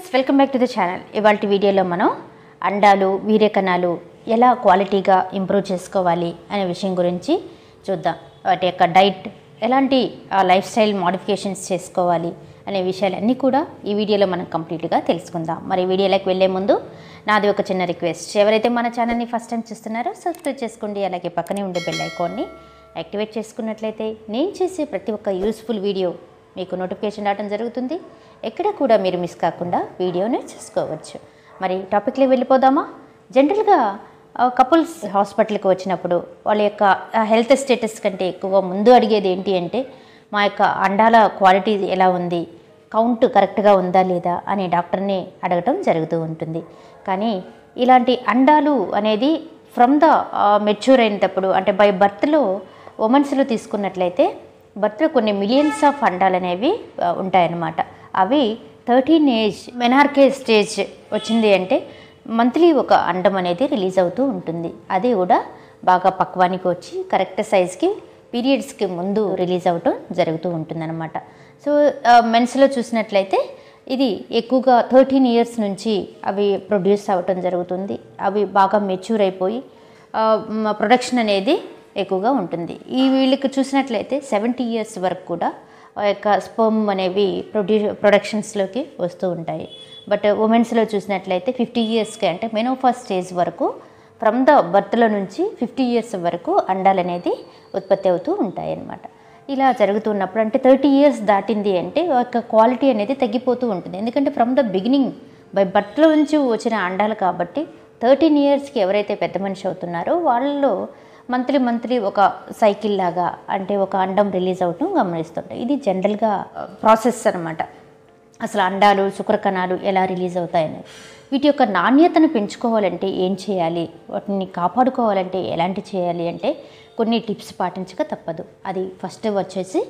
friends welcome back to the channel ఇవాళ వీడియోలో మనం అండాలు వీర్యకణాలు ఎలా క్వాలిటీగా ఇంప్రూవ్ చేసుకోవాలి అనే విషయం గురించి చూద్దాం వాటి యొక్క డైట్ ఎలాంటి లైఫ్ స్టైల్ మాడిఫికేషన్స్ చేసుకోవాలి అనే విషయాలన్నీ కూడా ఈ వీడియోలో మనం కంప్లీట్గా తెలుసుకుందాం మరి వీడియోలోకి వెళ్ళే ముందు నాది ఒక చిన్న రిక్వెస్ట్ ఎవరైతే మన ఛానల్ని ఫస్ట్ టైం చూస్తున్నారో సబ్స్క్రైబ్ చేసుకోండి అలాగే పక్కనే ఉండే బెల్ యాక్టివేట్ చేసుకున్నట్లయితే నేను చేసే ప్రతి ఒక్క యూస్ఫుల్ వీడియో మీకు నోటిఫికేషన్ రావడం జరుగుతుంది ఎక్కడ కూడా మీరు మిస్ కాకుండా వీడియోని చూసుకోవచ్చు మరి టాపిక్లో వెళ్ళిపోదామా జనరల్గా కపుల్స్ హాస్పిటల్కి వచ్చినప్పుడు వాళ్ళ యొక్క హెల్త్ స్టేటస్ కంటే ఎక్కువగా ముందు అడిగేది ఏంటి అంటే మా యొక్క అండాల క్వాలిటీ ఎలా ఉంది కౌంట్ కరెక్ట్గా ఉందా లేదా అని డాక్టర్ని అడగటం జరుగుతూ ఉంటుంది కానీ ఇలాంటి అండాలు అనేది ఫ్రమ్ ద మెచ్యూర్ అయినప్పుడు అంటే బై బర్త్లో ఉమెన్స్లో తీసుకున్నట్లయితే బర్త్లో కొన్ని మిలియన్స్ ఆఫ్ అండాలు అనేవి ఉంటాయన్నమాట అవి థర్టీన్ ఏజ్ మెనార్కే స్టేజ్ వచ్చింది అంటే మంత్లీ ఒక అండం అనేది రిలీజ్ అవుతూ ఉంటుంది అది కూడా బాగా పక్వానికి వచ్చి కరెక్ట్ సైజ్కి పీరియడ్స్కి ముందు రిలీజ్ అవటం జరుగుతూ ఉంటుందన్నమాట సో మెన్స్లో చూసినట్లయితే ఇది ఎక్కువగా థర్టీన్ ఇయర్స్ నుంచి అవి ప్రొడ్యూస్ అవ్వటం జరుగుతుంది అవి బాగా మెచ్యూర్ అయిపోయి ప్రొడక్షన్ అనేది ఎక్కువగా ఉంటుంది ఈ వీళ్ళకి చూసినట్లయితే సెవెంటీ ఇయర్స్ వరకు కూడా ఆ యొక్క స్పర్మ్ అనేవి ప్రొడ్యూ ప్రొడక్షన్స్లోకి వస్తూ ఉంటాయి బట్ ఉమెన్స్లో చూసినట్లయితే ఫిఫ్టీ ఇయర్స్కి అంటే మెనోఫా స్టేజ్ వరకు ఫ్రమ్ ద బర్త్లో నుంచి ఫిఫ్టీ ఇయర్స్ వరకు అండాలు అనేది ఉత్పత్తి అవుతూ ఉంటాయి అన్నమాట ఇలా జరుగుతున్నప్పుడు అంటే థర్టీ ఇయర్స్ దాటింది అంటే ఒక క్వాలిటీ అనేది తగ్గిపోతూ ఉంటుంది ఎందుకంటే ఫ్రమ్ ద బిగినింగ్ బై బర్త్లో నుంచి వచ్చిన అండాలు కాబట్టి థర్టీన్ ఇయర్స్కి ఎవరైతే పెద్ద మనిషి అవుతున్నారో వాళ్ళలో మంత్లీ మంత్లీ ఒక సైకిల్ లాగా అంటే ఒక అండం రిలీజ్ అవటం గమనిస్తుంటాయి ఇది జనరల్గా ప్రాసెస్ అనమాట అసలు అండాలు శుక్రకణాలు ఎలా రిలీజ్ అవుతాయని వీటి యొక్క నాణ్యతను పెంచుకోవాలంటే ఏం చేయాలి వాటిని కాపాడుకోవాలంటే ఎలాంటి చేయాలి అంటే కొన్ని టిప్స్ పాటించక తప్పదు అది ఫస్ట్ వచ్చేసి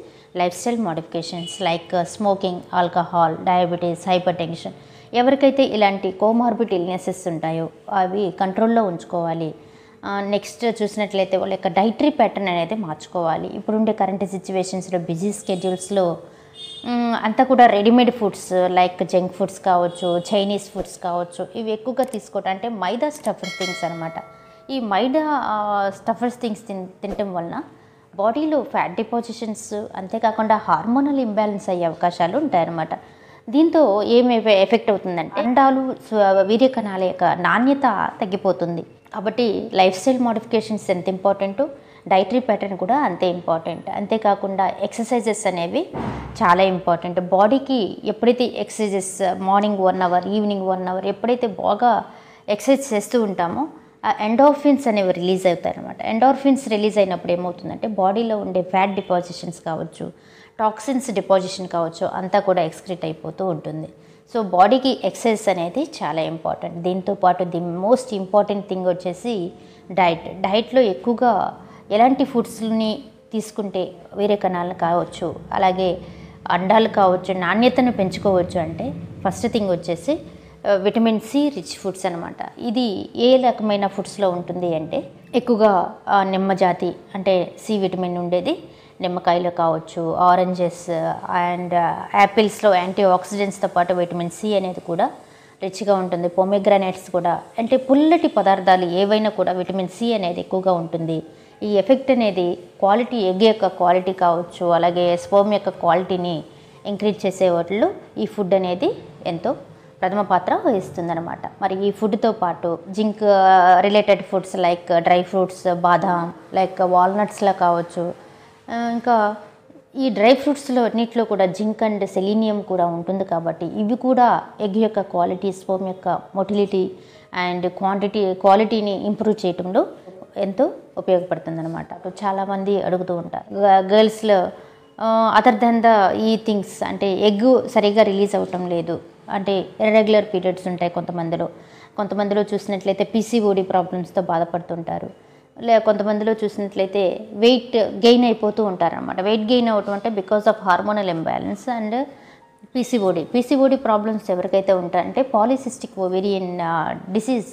lifestyle modifications like smoking alcohol diabetes hypertension ఎవరికైతే ఇలాంటి కోమార్బిడ్ ఇల్నెసెస్ ఉంటాయో అవి కంట్రోల్లో ఉంచుకోవాలి నెక్స్ట్ చూసినట్లయితే వాళ్ళ యొక్క డైటరీ ప్యాటర్న్ అనేది మార్చుకోవాలి ఇప్పుడుండే కరెంట్ సిచ్యువేషన్స్లో బిజీ స్కెడ్యూల్స్లో అంతా కూడా readymade foods like junk foods కావచ్చు చైనీస్ ఫుడ్స్ కావచ్చు ఇవి ఎక్కువగా తీసుకోవటం అంటే మైదా స్టఫర్ థింగ్స్ అనమాట ఈ మైదా స్టఫర్ థింగ్స్ తిన్ తినటం వలన బాడీలో ఫ్యాట్ డిపాజిషన్స్ అంతేకాకుండా హార్మోనల్ ఇంబ్యాలెన్స్ అయ్యే అవకాశాలు ఉంటాయన్నమాట దీంతో ఏమి ఎఫెక్ట్ అవుతుందంటే అండాలు వీర్యకణాల యొక్క నాణ్యత తగ్గిపోతుంది కాబట్టి లైఫ్ స్టైల్ మోడిఫికేషన్స్ ఎంత ఇంపార్టెంటో డైటరీ ప్యాటర్న్ కూడా అంతే ఇంపార్టెంట్ అంతేకాకుండా ఎక్సర్సైజెస్ అనేవి చాలా ఇంపార్టెంట్ బాడీకి ఎప్పుడైతే exercises morning one hour evening one hour ఎప్పుడైతే బాగా ఎక్సర్సైజ్ చేస్తూ ఉంటామో ఆ ఎండోర్ఫిన్స్ అనేవి రిలీజ్ అవుతాయి అనమాట ఎండోర్ఫిన్స్ రిలీజ్ అయినప్పుడు ఏమవుతుందంటే బాడీలో ఉండే ఫ్యాట్ డిపాజిషన్స్ కావచ్చు టాక్సిన్స్ డిపాజిషన్ కావచ్చు అంతా కూడా ఎక్స్క్రీట్ అయిపోతూ ఉంటుంది సో బాడీకి ఎక్సర్సైజ్ అనేది చాలా ఇంపార్టెంట్ దీంతోపాటు ది మోస్ట్ ఇంపార్టెంట్ థింగ్ వచ్చేసి డైట్ డైట్లో ఎక్కువగా ఎలాంటి ఫుడ్స్ని తీసుకుంటే వేరే కణాలు కావచ్చు అలాగే అండాలు కావచ్చు నాణ్యతను పెంచుకోవచ్చు అంటే ఫస్ట్ థింగ్ వచ్చేసి విటమిన్ సి రిచ్ ఫుడ్స్ అనమాట ఇది ఏ రకమైన ఫుడ్స్లో ఉంటుంది అంటే ఎక్కువగా నిమ్మజాతి అంటే సి విటమిన్ ఉండేది నిమ్మకాయలు కావచ్చు ఆరెంజెస్ అండ్ యాపిల్స్లో యాంటీ ఆక్సిడెంట్స్తో పాటు విటమిన్ సి అనేది కూడా రిచ్గా ఉంటుంది పొమెగ్రానైట్స్ కూడా అంటే పుల్లటి పదార్థాలు ఏవైనా కూడా విటమిన్ సి అనేది ఎక్కువగా ఉంటుంది ఈ ఎఫెక్ట్ అనేది క్వాలిటీ ఎగ్ యొక్క క్వాలిటీ కావచ్చు అలాగే స్పోమ్ యొక్క క్వాలిటీని ఇంక్రీజ్ చేసే వాటిలో ఈ ఫుడ్ అనేది ఎంతో ప్రథమ పాత్ర వహిస్తుందనమాట మరి ఈ ఫుడ్తో పాటు zinc related foods like dry fruits బాదాం uh, లైక్ వాల్నట్స్లో కావచ్చు ఇంకా ఈ డ్రై ఫ్రూట్స్లో అన్నింటిలో కూడా జింక్ అండ్ సెలీనియం కూడా ఉంటుంది కాబట్టి ఇవి కూడా ఎగ్ యొక్క క్వాలిటీ స్పోమ్ యొక్క మొటిలిటీ అండ్ క్వాంటిటీ క్వాలిటీని ఇంప్రూవ్ చేయటంలో ఎంతో ఉపయోగపడుతుందన్నమాట చాలామంది అడుగుతూ ఉంటారు గర్ల్స్లో అదర్ దెన్ ద ఈ థింగ్స్ అంటే ఎగ్ సరిగా రిలీజ్ అవ్వటం లేదు అంటే ఇర్రెగ్యులర్ పీరియడ్స్ ఉంటాయి కొంతమందిలో కొంతమందిలో చూసినట్లయితే పీసీఓడి ప్రాబ్లమ్స్తో బాధపడుతుంటారు లేక కొంతమందిలో చూసినట్లయితే వెయిట్ గెయిన్ అయిపోతూ ఉంటారనమాట వెయిట్ గెయిన్ అవ్వటం అంటే because of hormonal imbalance and PCOD PCOD problems ఎవరికైతే ఉంటారంటే పాలిసిస్టిక్ ఓవేరియన్ డిసీజ్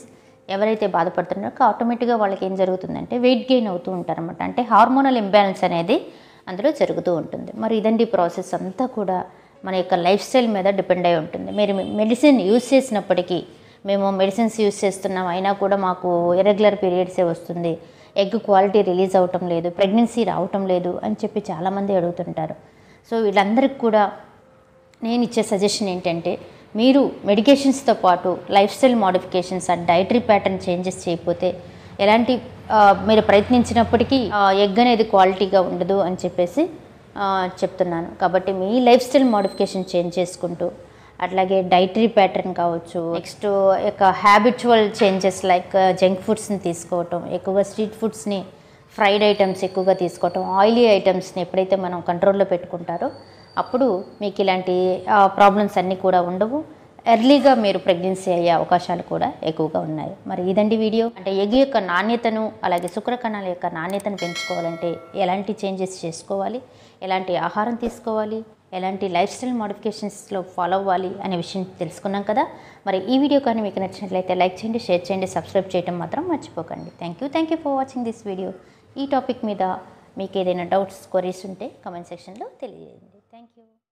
ఎవరైతే బాధపడుతున్నారో ఆటోమేటిక్గా వాళ్ళకి ఏం జరుగుతుందంటే వెయిట్ గెయిన్ అవుతూ ఉంటారనమాట అంటే హార్మోనల్ ఇంబ్యాలెన్స్ అనేది అందులో జరుగుతూ ఉంటుంది మరి ఇదండి ప్రాసెస్ అంతా కూడా మన యొక్క లైఫ్ స్టైల్ మీద డిపెండ్ అయి ఉంటుంది మీరు మెడిసిన్ యూజ్ చేసినప్పటికీ మేము మెడిసిన్స్ యూజ్ చేస్తున్నాం అయినా కూడా మాకు ఇరెగ్యులర్ పీరియడ్సే వస్తుంది ఎగ్ క్వాలిటీ రిలీజ్ అవటం లేదు ప్రెగ్నెన్సీ రావటం లేదు అని చెప్పి చాలామంది అడుగుతుంటారు సో వీళ్ళందరికీ కూడా నేను ఇచ్చే సజెషన్ ఏంటంటే మీరు మెడికేషన్స్తో పాటు lifestyle modifications and dietary pattern changes చేయకపోతే ఎలాంటి మీరు ప్రయత్నించినప్పటికీ ఎగ్ అనేది క్వాలిటీగా ఉండదు అని చెప్పేసి చెప్తున్నాను కాబట్టి మీ లైఫ్ స్టైల్ మోడిఫికేషన్ చేంజ్ చేసుకుంటూ అట్లాగే డైటరీ ప్యాటర్న్ కావచ్చు నెక్స్ట్ యొక్క హ్యాబిచువల్ చేంజెస్ లైక్ జంక్ ఫుడ్స్ని తీసుకోవటం ఎక్కువగా స్ట్రీట్ ఫుడ్స్ని ఫ్రైడ్ ఐటమ్స్ ఎక్కువగా తీసుకోవటం ఆయిలీ ఐటమ్స్ని ఎప్పుడైతే మనం కంట్రోల్లో పెట్టుకుంటారో అప్పుడు మీకు ఇలాంటి ప్రాబ్లమ్స్ uh, అన్నీ కూడా ఉండవు ఎర్లీగా మీరు ప్రెగ్నెన్సీ అయ్యే అవకాశాలు కూడా ఎక్కువగా ఉన్నాయి మరి ఇదండి వీడియో అంటే ఎగ్ యొక్క నాణ్యతను అలాగే శుక్రకణాల యొక్క నాణ్యతను పెంచుకోవాలంటే ఎలాంటి చేంజెస్ చేసుకోవాలి ఎలాంటి ఆహారం తీసుకోవాలి ఎలాంటి లైఫ్ స్టైల్ మోడిఫికేషన్స్లో ఫాలో అవ్వాలి అనే విషయం తెలుసుకున్నాం కదా మరి ఈ వీడియో కానీ మీకు నచ్చినట్లయితే లైక్ చేయండి షేర్ చేయండి సబ్స్క్రైబ్ చేయడం మాత్రం మర్చిపోకండి thank you thank you for watching this video ఈ టాపిక్ మీద మీకు ఏదైనా డౌట్స్ క్వరీస్ ఉంటే కమెంట్ సెక్షన్లో తెలియజేయండి థ్యాంక్ యూ